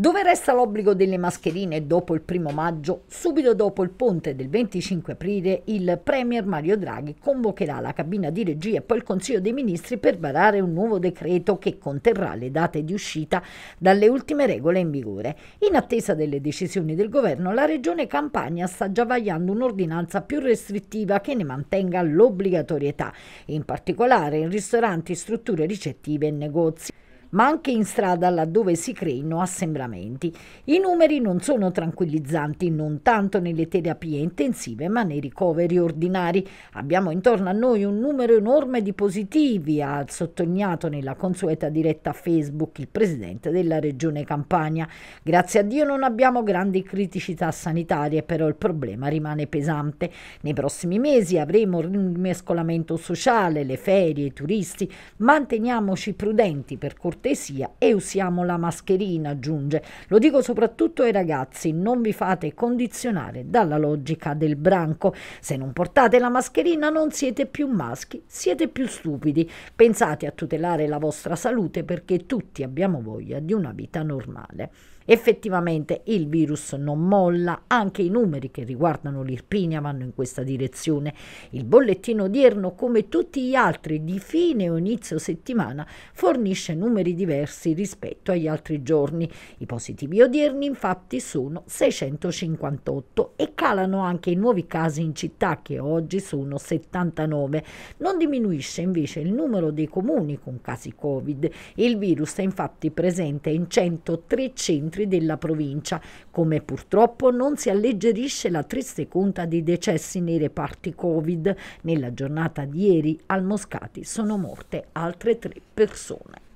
Dove resta l'obbligo delle mascherine dopo il primo maggio? Subito dopo il ponte del 25 aprile, il Premier Mario Draghi convocherà la cabina di regia e poi il Consiglio dei Ministri per varare un nuovo decreto che conterrà le date di uscita dalle ultime regole in vigore. In attesa delle decisioni del governo, la Regione Campania sta già vagliando un'ordinanza più restrittiva che ne mantenga l'obbligatorietà, in particolare in ristoranti, strutture ricettive e negozi ma anche in strada laddove si creino assembramenti. I numeri non sono tranquillizzanti, non tanto nelle terapie intensive, ma nei ricoveri ordinari. Abbiamo intorno a noi un numero enorme di positivi, ha sottolineato nella consueta diretta Facebook il presidente della regione Campania. Grazie a Dio non abbiamo grandi criticità sanitarie, però il problema rimane pesante. Nei prossimi mesi avremo un rimescolamento sociale, le ferie, i turisti. Manteniamoci prudenti per cortesia cortesia e usiamo la mascherina, aggiunge. Lo dico soprattutto ai ragazzi, non vi fate condizionare dalla logica del branco. Se non portate la mascherina non siete più maschi, siete più stupidi. Pensate a tutelare la vostra salute perché tutti abbiamo voglia di una vita normale. Effettivamente il virus non molla, anche i numeri che riguardano l'Irpinia vanno in questa direzione. Il bollettino odierno, come tutti gli altri di fine o inizio settimana, fornisce numeri numeri diversi rispetto agli altri giorni. I positivi odierni infatti sono 658 e calano anche i nuovi casi in città che oggi sono 79. Non diminuisce invece il numero dei comuni con casi Covid. Il virus è infatti presente in 103 centri della provincia, come purtroppo non si alleggerisce la triste conta di decessi nei reparti Covid. Nella giornata di ieri al Moscati sono morte altre tre persone.